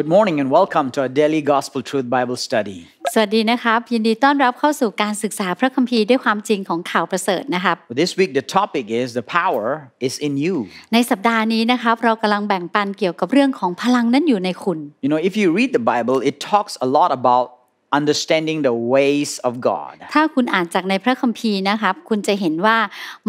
Good morning and welcome to our daily Gospel Truth Bible study. สวัสดีนะครับ This week the topic is the power is in you. ในสัปดาห์นี้นะครับเรากำลังแบ่งปันเกี่ยวกับเรื่องของพลังนั้นอยู่ในคุณ You know if you read the Bible it talks a lot about understanding the ways of God ถ้าคุณอ่านจากในพระคัมภีร์นะครับคุณจะเห็นว่า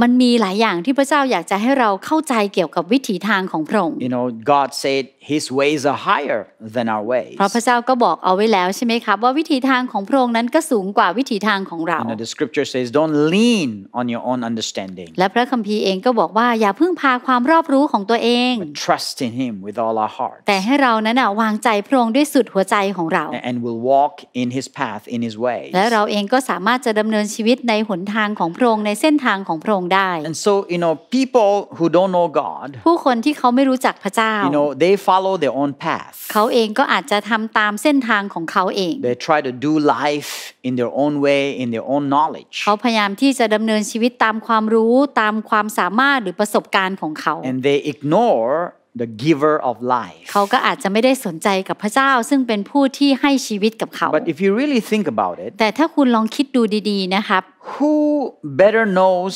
มันมีหลายอย่างที่พระเจ้าอยากจะให้เราเข้าใจเกี่ยวกับวิถีทางของพระองค์ You know God said His ways are higher than our ways เพราะพระเจ้าก็บอกเอาไว้แล้วใช่ไหมครับว่าวิถีทางของพระองค์นั้นก็สูงกว่าวิถีทางของเรา The Scripture says don't lean on your own understanding และพระคัมภีร์เองก็บอกว่าอย่าพึ่งพาความรอบรู้ของตัวเอง But trust in Him with all our heart แต่ให้เรานั้นวางใจพระองค์ด้วยสุดหัวใจของเรา And we'll walk in in His path in His way และเราเองก็สามารถจะดำเนินชีวิตในหนทางของพระองค์ในเส้นทางของพระองค์ได้ and so you know people who don't know God ผู้คนที่เขาไม่รู้จักพระเจ้า you know they follow their own path เขาเองก็อาจจะทำตามเส้นทางของเขาเอง they try to do life in their own way in their own knowledge เขาพยายามที่จะดำเนินชีวิตตามความรู้ตามความสามารถหรือประสบการณ์ของเขา and they ignore the giver of life เขาก็อาจจะไม่ได้สนใจกับพระเจ้า ซึ่งเป็นผู้ที่ให้ชีวิตกับเขา but if you really think about it แต่ถ้าคุณลองคิดดูดี ๆนะครับ who better knows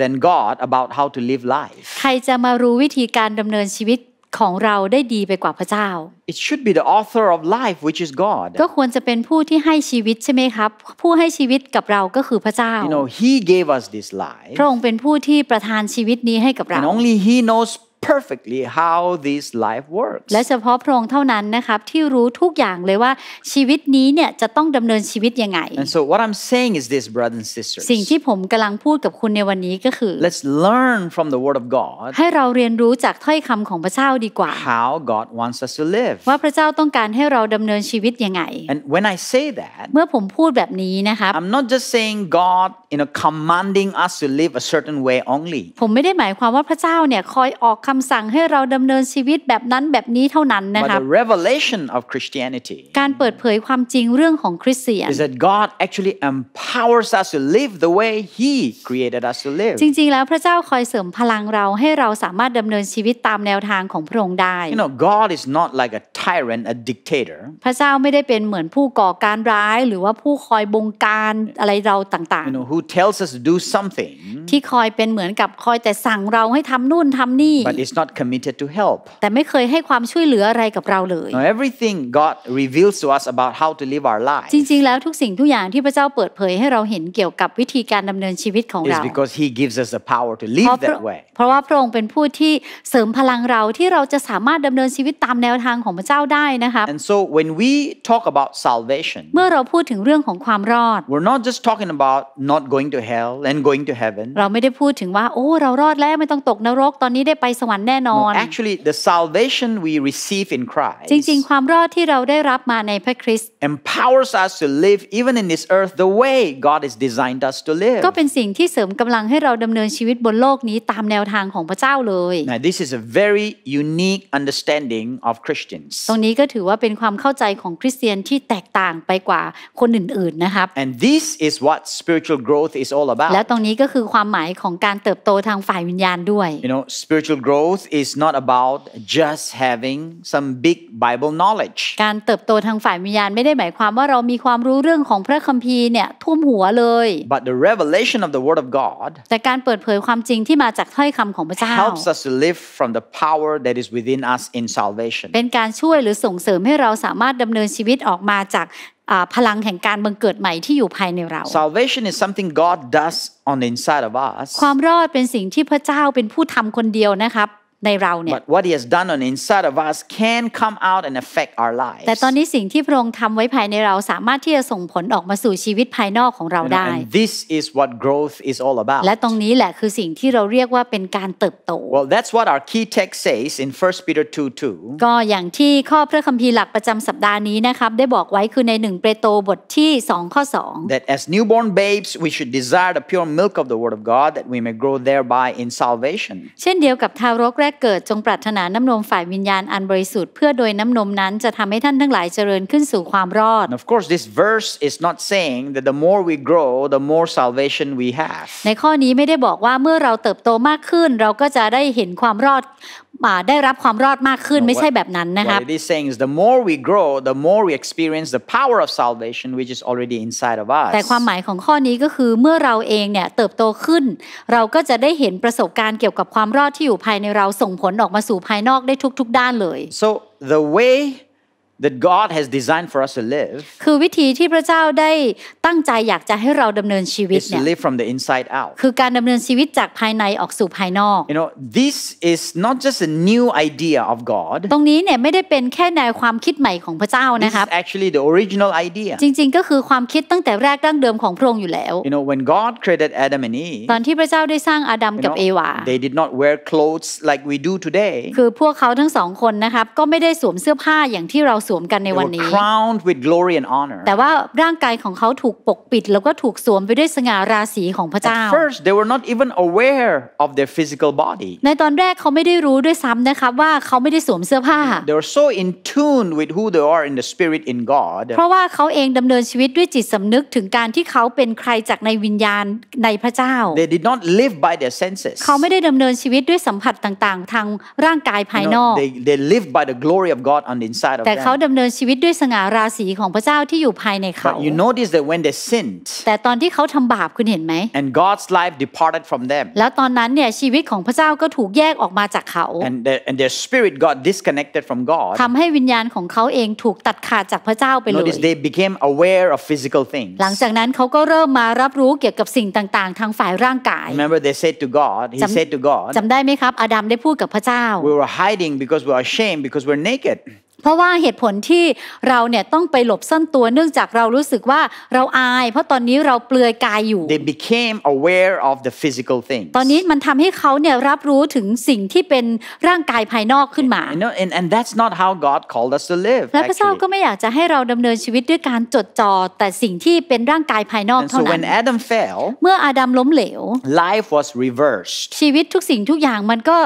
than God about how to live life ใครจะมารู้วิธีการดำเนินชีวิตของเราได้ดีไปกว่าพระเจ้า It should be the author of life which is God ก็ควรจะเป็นผู้ที่ให้ชีวิตใช่ไหมครับผู้ให้ชีวิตกับเราก็คือพระเจ้า You know He gave us this life พระองค์เป็นผู้ที่ประทานชีวิตนี้ให้กับเรา And only He knows perfectly how this life works และเฉพาะพระองค์เท่านั้นนะครับที่รู้ทุกอย่างเลยว่าชีวิตนี้เนี่ยจะต้องดำเนินชีวิตยังไง and so what I'm saying is this brothers and sisters สิ่งที่ผมกำลังพูดกับคุณในวันนี้ก็คือ let's learn from the word of God ให้เราเรียนรู้จากถ้อยคำของพระเจ้าดีกว่า how God wants us to live ว่าพระเจ้าต้องการให้เราดำเนินชีวิตยังไง and when I say that เมื่อผมพูดแบบนี้นะครับ I'm not just saying God you know commanding us to live a certain way only ผมไม่ได้หมายความว่าพระเจ้าเนี่ยคอยออกคำสั่งให้เราดำเนินชีวิตแบบนั้นแบบนี้เท่านั้นนะครับ But the revelation of Christianity การเปิดเผยความจริงเรื่องของคริสเตียน is that God actually empowers us to live the way He created us to live จริงๆ แล้วพระเจ้าคอยเสริมพลังเราให้เราสามารถดำเนินชีวิตตามแนวทางของพระองค์ได้ You know God is not like a tyrant a dictator พระเจ้าไม่ได้เป็นเหมือนผู้ก่อการร้ายหรือว่าผู้คอยบงการอะไรเราต่างๆ You know who tells us to do something ที่คอยเป็นเหมือนกับคอยแต่สั่งเราให้ทำนู่นทำนี่ But is not committed to help แต่ไม่เคยให้ความช่วยเหลืออะไรกับเราเลย Now everything God reveals to us about how to live our life จริง ๆแล้วทุกสิ่งทุกอย่างที่พระเจ้าเปิดเผยให้เราเห็นเกี่ยวกับวิธีการดำเนินชีวิตของเรา is because He gives us the power to live that way เพราะว่าพระองค์เป็นผู้ที่เสริมพลังเราที่เราจะสามารถดำเนินชีวิตตามแนวทางของพระเจ้าได้นะคะ And so when we talk about salvation เมื่อเราพูดถึงเรื่องของความรอด We're not just talking about not going to hell and going to heaven เราไม่ได้พูดถึงว่าโอ้เรารอดแล้วไม่ต้องตกนรกตอนนี้ได้ไปสวรรค์แน่นอน no, actually the salvation we receive in Christ จริงๆความรอดที่เราได้รับมาในพระคริสต์ empowers us to live even in this earth the way God has designed us to live ก็เป็นสิ่งที่เสริมกำลังให้เราดำเนินชีวิตบนโลกนี้ตามแนวทางของพระเจ้าเลย now this is a very unique understanding of Christians ตรงนี้ก็ถือว่าเป็นความเข้าใจของคริสเตียนที่แตกต่างไปกว่าคนอื่นๆนะครับ and this is what spiritual growth is all about และตรงนี้ก็คือความหมายของการเติบโตทางฝ่ายวิญญาณด้วย you know spiritual growth growth is not about just having some big Bible knowledge การเติบโตทางฝ่ายวิญญาณ ไม่ได้หมายความว่าเรามีความรู้เรื่องของพระคัมภีร์เนี่ยท่วมหัวเลย but the revelation of the Word of God แต่การเปิดเผยความจริงที่มาจากถ้อยคำของพระเจ้า helps us to live from the power that is within us in salvation เป็นการช่วยหรือส่งเสริมให้เราสามารถดำเนินชีวิตออกมาจากพลังแห่งการบังเกิดใหม่ที่อยู่ภายในเรา Salvation is something God does on the inside of us ความรอดเป็นสิ่งที่พระเจ้าเป็นผู้ทำคนเดียวนะครับในเราเนี่ย But what He has done on the inside of us can come out and affect our lives แต่ตอนนี้สิ่งที่พระองค์ทำไว้ภายในเราสามารถที่จะส่งผลออกมาสู่ชีวิตภายนอกของเราได้ and this is what growth is all about และตรงนี้แหละคือสิ่งที่เราเรียกว่าเป็นการเติบโต Well that's what our key text says in 1 Peter 2:2ก็อย่างที่ข้อพระคัมภีร์หลักประจำสัปดาห์นี้นะครับได้บอกไว้คือใน1เปโตรบทที่ 2 ข้อ2 That as newborn babes we should desire the pure milk of the word of God that we may grow thereby in salvation เช่นเดียวกับทารกแรกกเกิดจงปรารถนาน้ำนมฝ่ายวิญญาณอันบริสุทธิ์เพื่อโดยน้ำนมนั้นจะทำให้ท่านทั้งหลายเจริญขึ้นสู่ความรอด Of course this verse is not saying that the more we grow the more salvation we have ในข้อนี้ไม่ได้บอกว่าเมื่อเราเติบโตมากขึ้น เราก็จะได้เห็นความรอดได้รับความรอดมากขึ้นไม่ใช่แบบนั้นนะคะ What it is saying is the more we grow the more we experience the power of salvation which is already inside of us แต่ความหมายของข้อนี้ก็คือเมื่อเราเองเนี่ยเติบโตขึ้น เราก็จะได้เห็นประสบการณ์เกี่ยวกับความรอดที่อยู่ภายในเราส่งผลออกมาสู่ภายนอกได้ทุกๆด้านเลย so the way that God has designed for us to live คือวิธีที่พระเจ้าได้ตั้งใจอยากจะให้เราดำเนินชีวิตเนี่ย live from the inside out คือการดำเนินชีวิตจากภายในออกสู่ภายนอก you know this is not just a new idea of God ตรงนี้เนี่ยไม่ได้เป็นแค่แนวความคิดใหม่ของพระเจ้านะครับ this actually the original idea จริง ๆก็คือความคิดตั้งแต่แรกดั้งเดิมของพระองค์อยู่แล้ว you know when God created Adam and Eve ตอนที่พระเจ้าได้สร้างอาดัมกับเอวา they did not wear clothes like we do today คือพวกเขาทั้งสองคนนะครับก็ไม่ได้สวมเสื้อผ้าอย่างที่เราสวมกันในวันนี้ crowned with glory and honor แต่ว่าร่างกายของเขาถูกปกปิดแล้วก็ถูกสวมไปด้วยสง่าราศีของพระเจ้า first they were not even aware of their physical body ในตอนแรกเขาไม่ได้รู้ด้วยซ้ำนะครับว่าเขาไม่ได้สวมเสื้อผ้า they were so in tune with who they are in the spirit in God เพราะว่าเขาเองดำเนินชีวิตด้วยจิตสำนึกถึงการที่เขาเป็นใครจากในวิญญาณในพระเจ้า they did not live by their senses เขาไม่ได้ดำเนินชีวิตด้วยสัมผัสต่างๆ ทางร่างกายภายนอก they they live by the glory of God on the inside of them แต่เขาดำเนินชีวิตด้วยสง่าราศีของพระเจ้าที่อยู่ภายในเขา But you notice that when they sinned แต่ตอนที่เขาทำบาปคุณเห็นไหม And God's life departed from them แล้วตอนนั้นเนี่ยชีวิตของพระเจ้าก็ถูกแยกออกมาจากเขา And t h e and their spirit got disconnected from God ทำให้วิญญาณของเขาเองถูกตัดขาดจากพระเจ้าไปเลย Notice they became aware of physical things หลังจากนั้นเขาก็เริ่มมารับรู้เกี่ยวกับสิ่งต่างๆ ทางฝ่ายร่างกาย Remember they said to God he said to God จำได้ไหมครับอาดัมได้พูดกับพระเจ้า We were hiding because we are ashamed because we're naked เพราะว่าเหตุผลที่เราเนี่ยต้องไปหลบซ่อนตัว เนื่องจากเรารู้สึกว่าเราอาย เพราะตอนนี้เราเปลือยกายอยู่ They became aware of the physical things ตอนนี้มันทำให้เขาเนี่ยรับรู้ถึงสิ่งที่เป็นร่างกายภายนอกขึ้นมา you know, and, and that's not how God called us to live และพระเจ้าก็ไม่อยากจะให้เราดำเนินชีวิตด้วยการจดจ่อแต่สิ่งที่เป็นร่างกายภายนอกเท่านั้น so when Adam fell เมื่ออาดัมล้มเหลว life was reversed ชีวิตทุกสิ่งทุกอย่างมันก็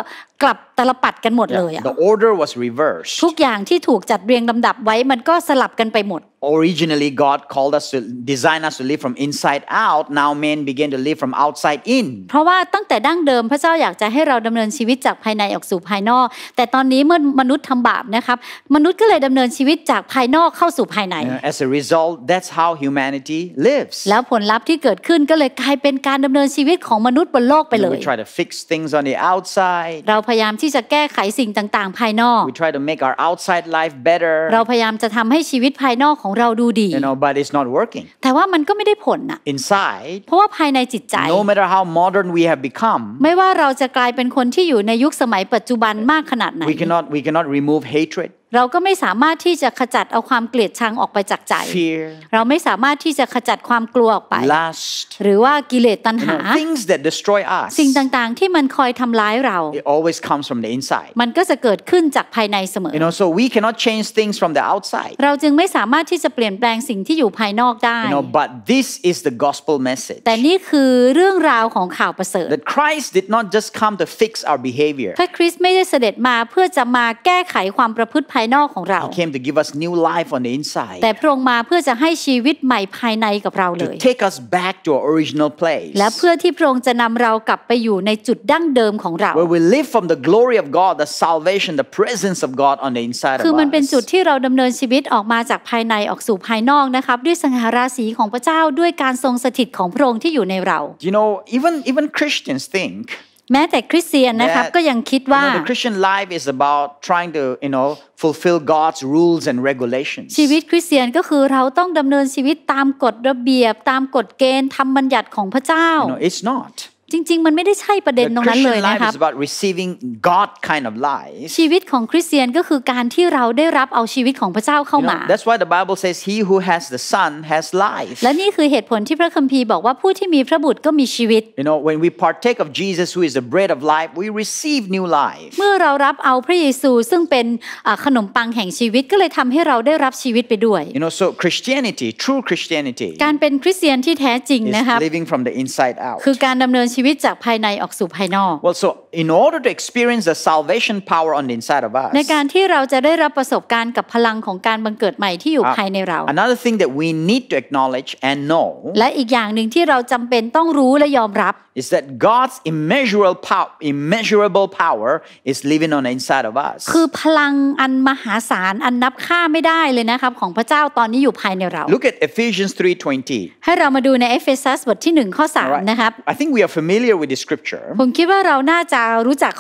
กลับตลปัดกันหมดเลยอะ The order was reversed ทุกอย่างที่ถูกจัดเรียงลำดับไว้มันก็สลับกันไปหมด Originally God called us to design us to live from inside out now men begin to live from outside in เพราะว่าตั้งแต่ดั้งเดิมพระเจ้าอยากจะให้เราดำเนินชีวิตจากภายในออกสู่ภายนอก แต่ตอนนี้เมื่อมนุษย์ทำบาปนะครับมนุษย์ก็เลยดำเนินชีวิตจากภายนอกเข้าสู่ภายใน As a result that's how humanity lives แล้วผลลัพธ์ที่เกิดขึ้นก็เลยกลายเป็นการดำเนินชีวิตของมนุษย์บนโลกไปเลย We try to fix things on the outside เราพยายามที่จะแก้ไขสิ่งต่างๆ ภายนอก We try to make our outside life better เราพยายามจะทำให้ชีวิตภายนอกของเราดูดี You know but it's not working แต่ว่ามันก็ไม่ได้ผลนะ Inside เพราะว่าภายในจิตใจ No matter how modern we have become ไม่ว่าเราจะกลายเป็นคนที่อยู่ในยุคสมัยปัจจุบันมากขนาดไหน We cannot we cannot remove hatred เราก็ไม่สามารถที่จะขจัดเอาความเกลียดชังออกไปจากใจ Fear, เราไม่สามารถที่จะขจัดความกลัวออกไป lust, หรือว่ากิเลสตัณหา know, t h a t destroy us. สิ่งต่าง ๆ ที่มันคอยทำร้ายเรา It always comes from the inside. มันก็จะเกิดขึ้นจากภายในเสมอ You know, so we cannot change things from the outside. เราจึงไม่สามารถที่จะเปลี่ยนแปลงสิ่งที่อยู่ภายนอกได้ You know, but this is the gospel message. แต่นี่คือเรื่องราวของข่าวประเสริฐ Christ did not just come to fix our behavior. พระคริสต์ไม่ได้เสด็จมาเพื่อจะมาแก้ไขความประพฤติภายายนอกของเรา He came to give us new life on the inside แต่พระองค์มาเพื่อจะให้ชีวิตใหม่ภายในกับเราเลย t a k e us back to our original place และเพื่อที่พระองค์จะนำเรากลับไปอยู่ในจุดดั้งเดิมของเรา Where we live from the glory of God the salvation the presence of God on the inside คือมันเป็นจุดที่เราดำเนินชีวิตออกมาจากภายในออกสู่ภายนอกนะครับด้วยสังหาราศีของพระเจ้า ด้วยการทรงสถิตของพระองค์ที่อยู่ในเรา You know even even Christians think แม้แต่คริสเตียนนะครับก็ยังคิดว่า Christian life is about trying to you know fulfill God's rules and regulations ชีวิตคริสเตียนก็คือเราต้องดำเนินชีวิตตามกฎระเบียบตามกฎเกณฑ์ธรรมบัญญัติของพระเจ้า No it's not จริงๆ มันไม่ได้ใช่ประเด็นตรงนั้นเลยนะครับ kind God of ชีวิตของคริสเตียนก็คือการที่เราได้รับเอาชีวิตของพระเจ้าเข้ามา That's why the Bible says he who has the son has life และนี่คือเหตุผลที่พระคัมภีร์บอกว่าผู้ที่มีพระบุตรก็มีชีวิต You know when we partake of Jesus who is the bread of life we receive new life เมื่อเรารับเอาพระเยซูซึ่งเป็นขนมปังแห่งชีวิตก็เลยทำให้เราได้รับชีวิตไปด้วย You know so Christianity true Christianity การเป็นคริสเตียนที่แท้จริงนะครับ living from the inside out คือการดำเนินชีีวิตจากภายในออกสู่ภายนอก Well so in order to experience the salvation power on the inside of us ในการที่เราจะได้รับประสบการณ์กับพลังของการบังเกิดใหม่ที่อยู่ภายในเรา Another thing that we need to acknowledge and know และอีกอย่างหนึ่งที่เราจำเป็นต้องรู้และยอมรับ is that God's immeasurable power, immeasurable power is living on the inside of us. คือพลังอันมหาศาลอันนับค่าไม่ได้เลยนะครับของพระเจ้าตอนนี้อยู่ภายในเรา Look at Ephesians 3:20 ให้เรามาดูในเอเฟซัสบทที่1ข้อ3นะครับ I think we are familiar with the scripture ผมคิดว่าเราน่าจะรู้จั ck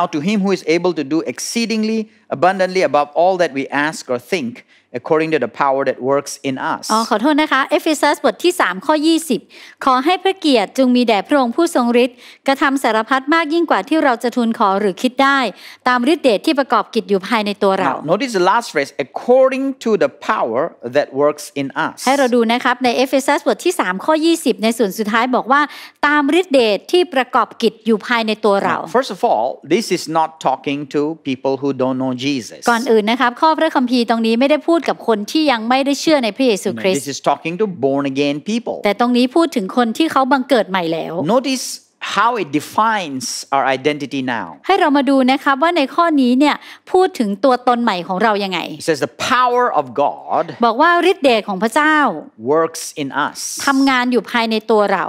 Now to him who is able to do exceedingly abundantly above all that we ask or think according to the power that works in us อ๋อขอโทษนะคะเอเฟซัสบทที่ 3 ข้อ 20 ขอให้พระเกียรติจงมีแด่พระองค์ผู้ทรงฤทธิ์กระทำสารพัดมากยิ่งกว่าที่เราจะทูลขอหรือคิดได้ ตามฤทธิเดชที่ประกอบกิจอยู่ภายในตัวเรา notice the last phrase according to the power that works in us ให้เราดูนะครับในเอเฟซัสบทที่ 3 ข้อ 20 ในส่วนสุดท้ายบอกว่า ตามฤทธิเดชที่ประกอบกิจอยู่ภายในตัวเรา first of all this is not talking to people who don't know on Jesus ก่อนอื่นนะครับข้อพระคัมภีร์ตรงนี้ไม่ได้พูดกับคนที่ยังไม่ได้เชื่อในพระเยซูคริสต์ This is talking to born again people แต่ตรงนี้พูดถึงคนที่เขาบังเกิดใหม่แล้ว Notice how it defines our identity now ให้เรามาดูนะครับว่าในข้อนี้เนี่ยพูดถึงตัวตนใหม่ของเรายังไง it says the power of God บอกว่าฤทธิ์เดชของพระเจ้า works in us ทำงานอยู่ภายในตัวเรา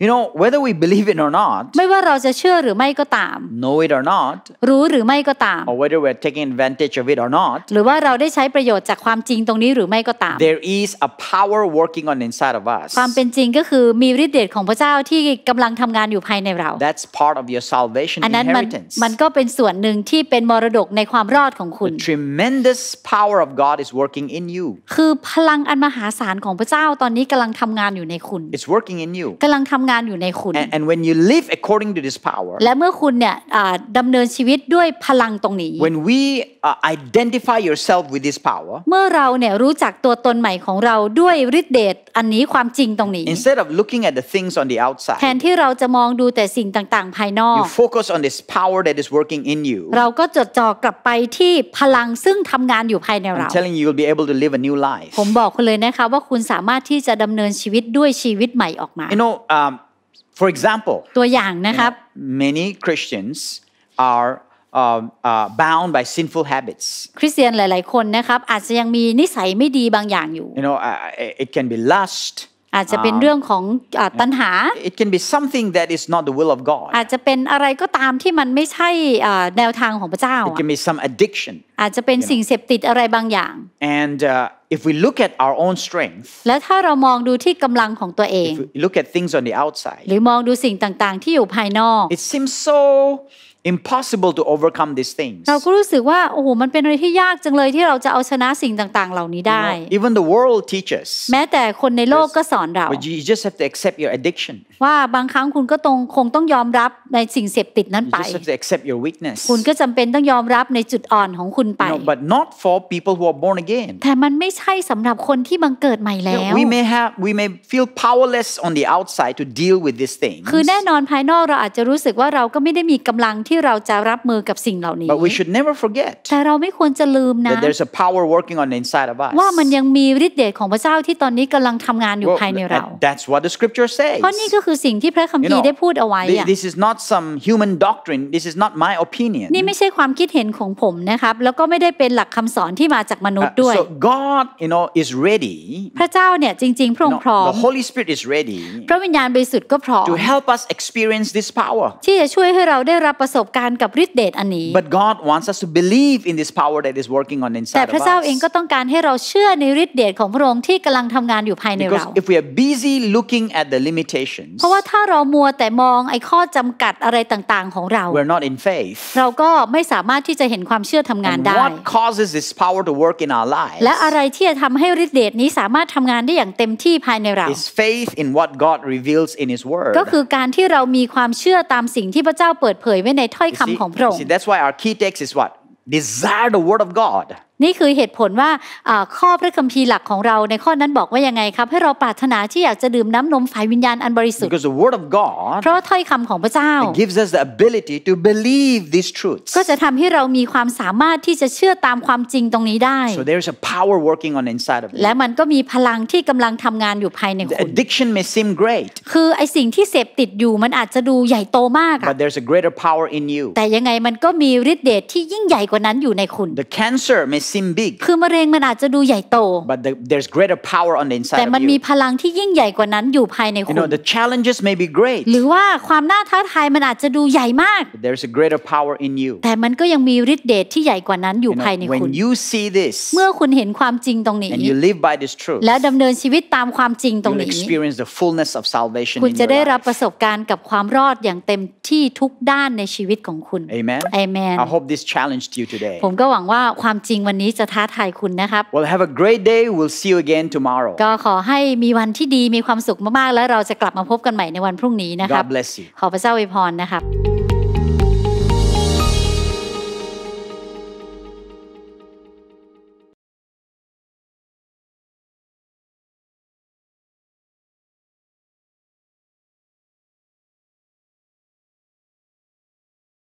you know whether we believe it or not ไม่ว่าเราจะเชื่อหรือไม่ก็ตาม know it or not รู้หรือไม่ก็ตาม or whether we're taking advantage of it or not หรือว่าเราได้ใช้ประโยชน์จากความจริงตรงนี้หรือไม่ก็ตาม there is a power working on inside of us ความเป็นจริงก็คือมีฤทธิ์เดชของพระเจ้าที่กาลังทางานอยู่ภายในเรา That's part of your salvation inheritance อันนั้นมันก็เป็นส่วนหนึ่งที่เป็นมรดกในความรอดของคุณ The tremendous power of God is working in you คือพลังอันมหาศาลของพระเจ้าตอนนี้กำลังทำงานอยู่ในคุณ It's working in you กำลังทำงานอยู่ในคุณ and, when you live according to this power และเมื่อคุณเนี่ยดำเนินชีวิตด้วยพลังตรงนี้ When we identify yourself with this power เมื่อเราเนี่ยรู้จักตัวตนใหม่ของเราด้วยฤทธิ์เดชอันนี้ความจริงตรงนี้ Instead of looking at the things on the outside แทนที่เราจะมองดูแต่สิ่งต่างๆ ภายนอก You focus on this power that is working in you เราก็จดจ่อกลับไปที่พลังซึ่งทำงานอยู่ภายในเรา I'm telling you you'll be able to live a new life ผมบอกคุณเลยนะคะว่าคุณสามารถที่จะดำเนินชีวิตด้วยชีวิตใหม่ออกมา You know um, for example ตัวอย่างนะครับ many Christians are uh, uh, bound by sinful habits คริสเตียนหลาย ๆคนนะครับอาจจะยังมีนิสัยไม่ดีบางอย่างอยู่ You know uh, it can be lust อาจจะเป็นเรื่องของตัณหา It can be something that is not the will of God อาจจะเป็นอะไรก็ตามที่มันไม่ใช่แนวทางของพระเจ้า It can be some addiction อาจจะเป็นสิ่งเสพติดอะไรบางอย่าง And uh, if we look at our own strength และถ้าเรามองดูที่กำลังของตัวเอง If we look at things on the outside หรือมองดูสิ่งต่าง ๆ ที่อยู่ภายนอก It seems so impossible to overcome these things เราก็รู้สึกว่าโอ้โหมันเป็นอะไรที่ยากจังเลยที่เราจะเอาชนะสิ่งต่างๆ เหล่านี้ได้ even the world teaches แม้แต่คนในโลกก็สอนเรา but you just have to accept your addiction ว่าบางครั้งคุณก็ตรงคงต้องยอมรับในสิ่งเสพติดนั้นไป you just have to accept your weakness คุณก็จำเป็นต้องยอมรับในจุดอ่อนของคุณไป but not for people who are born again แต่มันไม่ใช่สำหรับคนที่บังเกิดใหม่แล้ว we may have we may feel powerless on the outside to deal with these things คือแน่นอนภายนอกเราอาจจะรู้สึกว่าเราก็ไม่ได้มีกำลังที่เราจะรับมือกับสิ่งเหล่านี้ But we should never forget แต่เราไม่ควรจะลืมนะ that there's a power working on the inside of us ว่ามันยังมีฤทธิ์เดชของพระเจ้าที่ตอนนี้กำลังทำงานอยู่ภายในเรา That's what the scripture says เพราะนี่ก็คือสิ่งที่พระคัมภีร์ได้พูดเอาไว้ะ This is not some human doctrine this is not my opinion นี่ไม่ใช่ความคิดเห็นของผมนะครับแล้วก็ไม่ได้เป็นหลักคำสอนที่มาจากมนุษย์ด้วย So God you know is ready พระเจ้าเนี่ยจริง ๆพระองค์พร้อม The Holy Spirit is ready พระวิญญาณบริสุทธิ์ก็พร้อม To help us experience this power ที่จะช่วยให้เราได้รับประสบบการณ์กับฤทธิ์เดชอันนี้ But God wants us to believe in this power that is working on inside แต่พระเจ้าเองก็ต้องการให้เราเชื่อในฤทธิ์เดชของพระองค์ที่กำลังทำงานอยู่ภายในเรา Because if we are busy looking at the limitations เพราะว่าถ้าเรามัวแต่มองไอ้ข้อจำกัดอะไรต่างๆของเรา We're not in faith เราก็ไม่สามารถที่จะเห็นความเชื่อทำงานได้ What causes this power to work in our lives และอะไรที่จะทำให้ฤทธิ์เดชนี้สามารถทำงานได้อย่างเต็มที่ภายในเรา Is faith in what God reveals in His Word ก็คือการที่เรามีความเชื่อตามสิ่งที่พระเจ้าเปิดเผยไว้ใน See that's why our key text is what desire the word of God นี่คือเหตุผลว่าข้อพระคัมภีร์หลักของเราในข้อนั้นบอกว่ายังไงครับให้เราปรารถนาที่อยากจะดื่มน้ำนมฝ่ายวิญญาณอันบริสุทธิ์ Because the word of God เพราะถ้อยคำของพระเจ้า gives us the ability to believe these truths ก็จะทำให้เรามีความสามารถที่จะเชื่อตามความจริงตรงนี้ได้ So there is a power working on inside of you และมันก็มีพลังที่กำลังทำงานอยู่ภายในคุณ Addiction may seem great คือไอสิ่งที่เสพติดอยู่มันอาจจะดูใหญ่โตมาก But there's a greater power in you แต่ยังไงมันก็มีฤทธิ์เดชที่ยิ่งใหญ่กว่านั้นอยู่ในคุณ The cancer may seem big คือมะเร็งมันอาจจะดูใหญ่โต but the, there's greater power on the inside แต่มันมีพลังที่ยิ่งใหญ่กว่านั้นอยู่ภายในคุณ you know the challenges may be great หรือว่าความน่าท้าทายมันอาจจะดูใหญ่มาก there's a greater power in you แต่มันก็ยังมีฤทธิ์เดชที่ใหญ่กว่านั้นอยู่ภายในคุณ when you see this เมื่อคุณเห็นความจริงตรงนี้ and you live by this truth และดำเนินชีวิตตามความจริงตรงนี้ experience the fullness of salvation คุณจะได้รับประสบการณ์กับความรอดอย่างเต็มที่ทุกด้านในชีวิตของคุณ amen amen I hope this challenged you today ผมก็หวังว่าความจริงวันนี้จะท้าทายคุณนะครับ Well have a great day we'll see you again tomorrow ก็ขอให้มีวันที่ดีมีความสุขมากๆ แล้วเราจะกลับมาพบกันใหม่ในวันพรุ่งนี้นะครับ God bless you ขอพระเจ้าอวยพรนะครับ